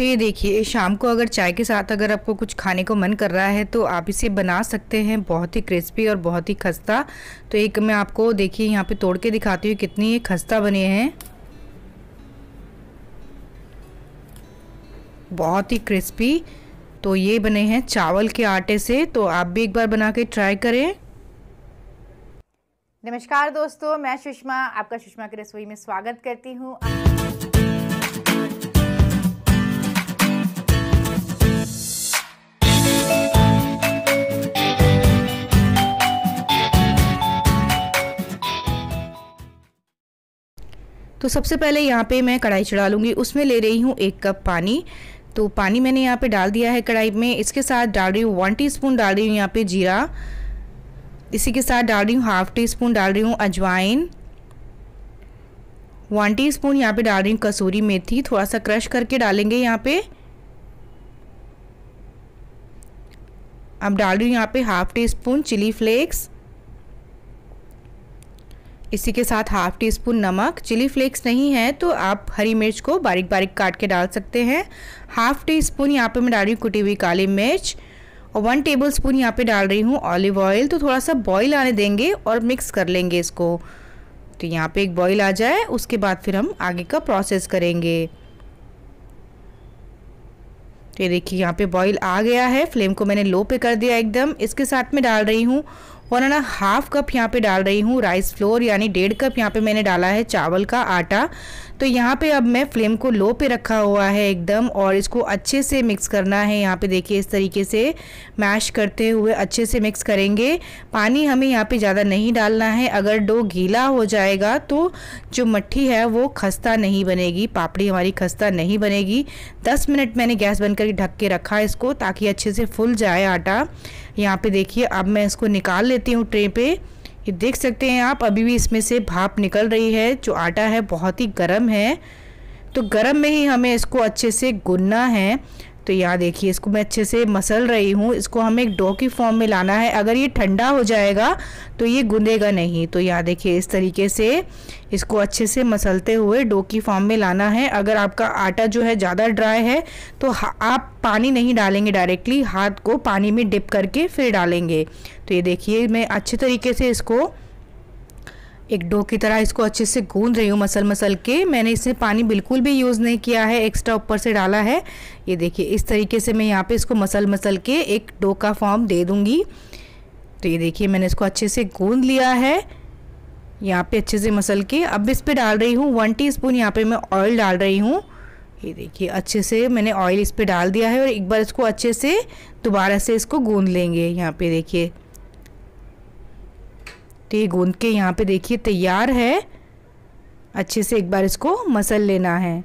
तो ये देखिए शाम को अगर चाय के साथ अगर आपको कुछ खाने को मन कर रहा है तो आप इसे बना सकते हैं बहुत ही क्रिस्पी और बहुत ही खस्ता तो एक मैं आपको देखिए यहाँ पे तोड़ के दिखाती हूँ कितनी ये खस्ता बने हैं बहुत ही क्रिस्पी तो ये बने हैं चावल के आटे से तो आप भी एक बार बना के ट्राई करें नमस्कार दोस्तों मैं सुषमा आपका सुषमा की रसोई में स्वागत करती हूँ तो सबसे पहले यहाँ पे मैं कढ़ाई चढ़ा लूँगी उसमें ले रही हूँ एक कप पानी तो पानी मैंने यहाँ पे डाल दिया है कढ़ाई में इसके साथ डाल रही हूँ वन स्पून डाल रही हूँ यहाँ पे जीरा इसी के साथ डाल रही हूँ हाफ टी स्पून डाल रही हूँ अजवाइन वन टी स्पून यहाँ पर डाल रही हूँ कसूरी मेथी थोड़ा सा क्रश करके डालेंगे यहाँ पे अब डाल रही हूँ यहाँ पे half teaspoon chilli flakes इसी के साथ हाफ टी स्पून नमक चिली फ्लेक्स नहीं है तो आप हरी मिर्च को बारीक बारीक काट के डाल सकते हैं हाफ टी स्पून यहाँ पे मैं डाल रही हूँ कुटी हुई काली मिर्च और वन टेबल स्पून यहाँ पे डाल रही हूँ ऑलिव ऑयल तो थोड़ा सा बॉईल आने देंगे और मिक्स कर लेंगे इसको तो यहाँ पे एक बॉईल आ जाए उसके बाद फिर हम आगे का प्रोसेस करेंगे तो ये देखिए यहाँ पे बॉईल आ गया है फ्लेम को मैंने लो पे कर दिया एकदम इसके साथ में डाल रही हूँ वन एंड हाफ कप यहाँ पे डाल रही हूँ राइस फ्लोर यानी डेढ़ कप यहाँ पे मैंने डाला है चावल का आटा तो यहाँ पे अब मैं फ्लेम को लो पे रखा हुआ है एकदम और इसको अच्छे से मिक्स करना है यहाँ पे देखिए इस तरीके से मैश करते हुए अच्छे से मिक्स करेंगे पानी हमें यहाँ पे ज़्यादा नहीं डालना है अगर डो गीला हो जाएगा तो जो मट्ठी है वो खस्ता नहीं बनेगी पापड़ी हमारी खस्ता नहीं बनेगी दस मिनट मैंने गैस बंद करके ढक के रखा इसको ताकि अच्छे से फुल जाए आटा यहाँ पे देखिए अब मैं इसको निकाल लेती हूँ ट्रे पे ये देख सकते हैं आप अभी भी इसमें से भाप निकल रही है जो आटा है बहुत ही गर्म है तो गर्म में ही हमें इसको अच्छे से गुनना है तो यहाँ देखिए इसको मैं अच्छे से मसल रही हूँ इसको हमें एक डो की फॉर्म में लाना है अगर ये ठंडा हो जाएगा तो ये गूंदेगा नहीं तो यहाँ देखिए इस तरीके से इसको अच्छे से मसलते हुए डो की फॉर्म में लाना है अगर आपका आटा जो है ज़्यादा ड्राई है तो आप पानी नहीं डालेंगे डायरेक्टली हाथ को पानी में डिप करके फिर डालेंगे तो ये देखिए मैं अच्छे तरीके से इसको एक डो की तरह इसको अच्छे से गूंद रही हूँ मसल मसल के मैंने इसमें पानी बिल्कुल भी यूज़ नहीं किया है एक्स्ट्रा ऊपर से डाला है ये देखिए इस तरीके से मैं यहाँ पे इसको मसल मसल के एक डो का फॉर्म दे दूँगी तो ये देखिए मैंने इसको अच्छे से गूंद लिया है यहाँ पे अच्छे से मसल के अब इस पर डाल रही हूँ वन टी स्पून यहाँ पर मैं ऑयल डाल रही हूँ ये देखिए अच्छे से मैंने ऑयल इस पर डाल दिया है और एक बार इसको अच्छे से दोबारा से इसको गूँध लेंगे यहाँ पर देखिए तो ये गूंद के यहाँ पे देखिए तैयार है अच्छे से एक बार इसको मसल लेना है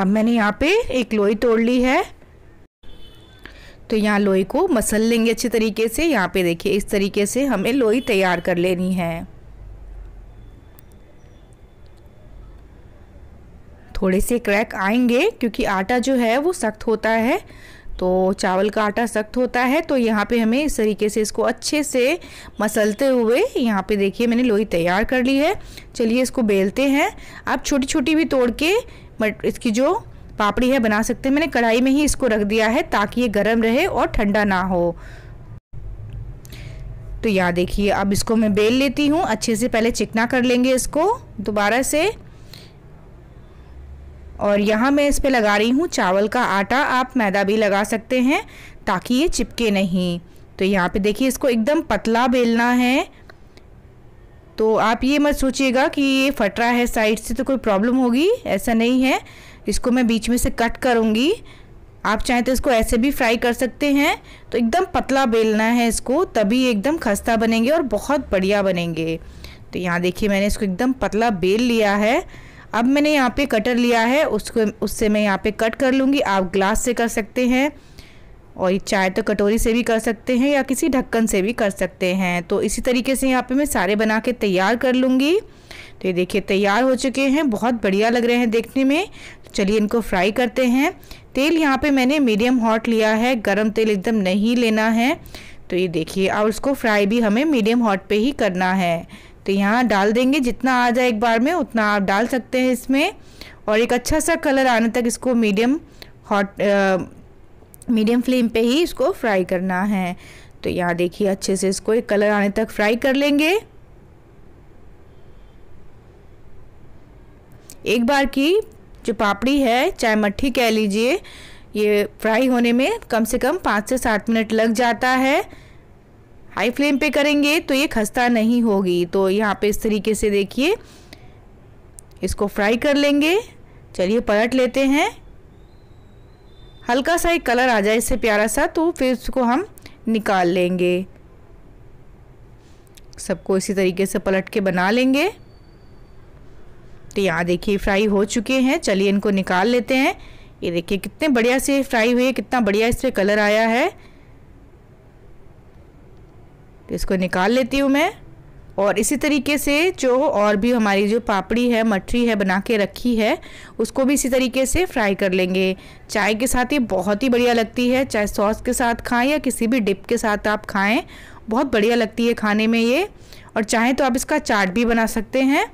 अब मैंने यहाँ पे एक लोई तोड़ ली है तो यहाँ लोई को मसल लेंगे अच्छे तरीके से यहाँ पे देखिए इस तरीके से हमें लोई तैयार कर लेनी है थोड़े से क्रैक आएंगे क्योंकि आटा जो है वो सख्त होता है तो चावल का आटा सख्त होता है तो यहाँ पे हमें इस तरीके से इसको अच्छे से मसलते हुए यहाँ पे देखिए मैंने लोई तैयार कर ली है चलिए इसको बेलते हैं आप छोटी छोटी भी तोड़ के मट इसकी जो पापड़ी है बना सकते हैं मैंने कढ़ाई में ही इसको रख दिया है ताकि ये गर्म रहे और ठंडा ना हो तो यहाँ देखिए अब इसको मैं बेल लेती हूँ अच्छे से पहले चिकना कर लेंगे इसको दोबारा से और यहाँ मैं इस पर लगा रही हूँ चावल का आटा आप मैदा भी लगा सकते हैं ताकि ये चिपके नहीं तो यहाँ पे देखिए इसको एकदम पतला बेलना है तो आप ये मत सोचिएगा कि ये फट रहा है साइड से तो कोई प्रॉब्लम होगी ऐसा नहीं है इसको मैं बीच में से कट करूँगी आप चाहें तो इसको ऐसे भी फ्राई कर सकते हैं तो एकदम पतला बेलना है इसको तभी एकदम खस्ता बनेंगे और बहुत बढ़िया बनेंगे तो यहाँ देखिए मैंने इसको एकदम पतला बेल लिया है अब मैंने यहाँ पे कटर लिया है उसको उससे मैं यहाँ पे कट कर लूँगी आप ग्लास से कर सकते हैं और चाहे तो कटोरी से भी कर सकते हैं या किसी ढक्कन से भी कर सकते हैं तो इसी तरीके से यहाँ पे मैं सारे बना के तैयार कर लूँगी तो ये देखिए तैयार हो चुके हैं बहुत बढ़िया लग रहे हैं देखने में तो चलिए इनको फ्राई करते हैं तेल यहाँ पर मैंने मीडियम हॉट लिया है गर्म तेल एकदम नहीं लेना है तो ये देखिए और उसको फ्राई भी हमें मीडियम हॉट पर ही करना है तो यहाँ डाल देंगे जितना आ जाए एक बार में उतना आप डाल सकते हैं इसमें और एक अच्छा सा कलर आने तक इसको मीडियम हॉट मीडियम फ्लेम पे ही इसको फ्राई करना है तो यहाँ देखिए अच्छे से इसको एक कलर आने तक फ्राई कर लेंगे एक बार की जो पापड़ी है चाहे मट्ठी कह लीजिए ये फ्राई होने में कम से कम पाँच से सात मिनट लग जाता है हाई फ्लेम पे करेंगे तो ये खस्ता नहीं होगी तो यहाँ पे इस तरीके से देखिए इसको फ्राई कर लेंगे चलिए पलट लेते हैं हल्का सा एक कलर आ जाए इससे प्यारा सा तो फिर इसको हम निकाल लेंगे सबको इसी तरीके से पलट के बना लेंगे तो यहाँ देखिए फ्राई हो चुके हैं चलिए इनको निकाल लेते हैं ये देखिए कितने बढ़िया से फ्राई हुए कितना बढ़िया इस पर कलर आया है तो इसको निकाल लेती हूँ मैं और इसी तरीके से जो और भी हमारी जो पापड़ी है मठरी है बना के रखी है उसको भी इसी तरीके से फ्राई कर लेंगे चाय के साथ ये बहुत ही बढ़िया लगती है चाहे सॉस के साथ खाएं या किसी भी डिप के साथ आप खाएं बहुत बढ़िया लगती है खाने में ये और चाहें तो आप इसका चाट भी बना सकते हैं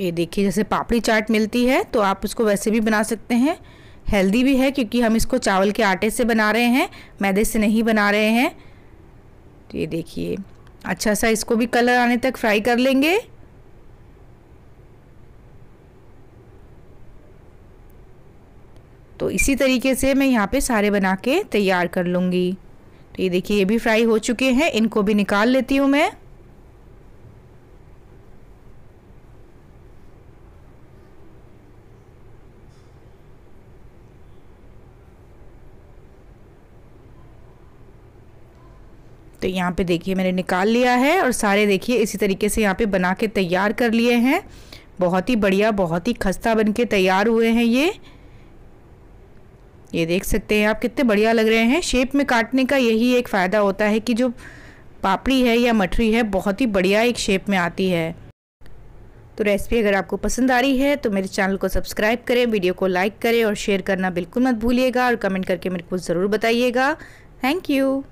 ये देखिए जैसे पापड़ी चाट मिलती है तो आप उसको वैसे भी बना सकते हैं हेल्दी भी है क्योंकि हम इसको चावल के आटे से बना रहे हैं मैदे से नहीं बना रहे हैं तो ये देखिए अच्छा सा इसको भी कलर आने तक फ्राई कर लेंगे तो इसी तरीके से मैं यहाँ पे सारे बना के तैयार कर लूँगी तो ये देखिए ये भी फ्राई हो चुके हैं इनको भी निकाल लेती हूँ मैं तो यहाँ पे देखिए मैंने निकाल लिया है और सारे देखिए इसी तरीके से यहाँ पे बना के तैयार कर लिए हैं बहुत ही बढ़िया बहुत ही खस्ता बन के तैयार हुए हैं ये ये देख सकते हैं आप कितने बढ़िया लग रहे हैं शेप में काटने का यही एक फ़ायदा होता है कि जो पापड़ी है या मठरी है बहुत ही बढ़िया एक शेप में आती है तो रेसिपी अगर आपको पसंद आ रही है तो मेरे चैनल को सब्सक्राइब करें वीडियो को लाइक करें और शेयर करना बिल्कुल मत भूलिएगा और कमेंट करके मेरे को ज़रूर बताइएगा थैंक यू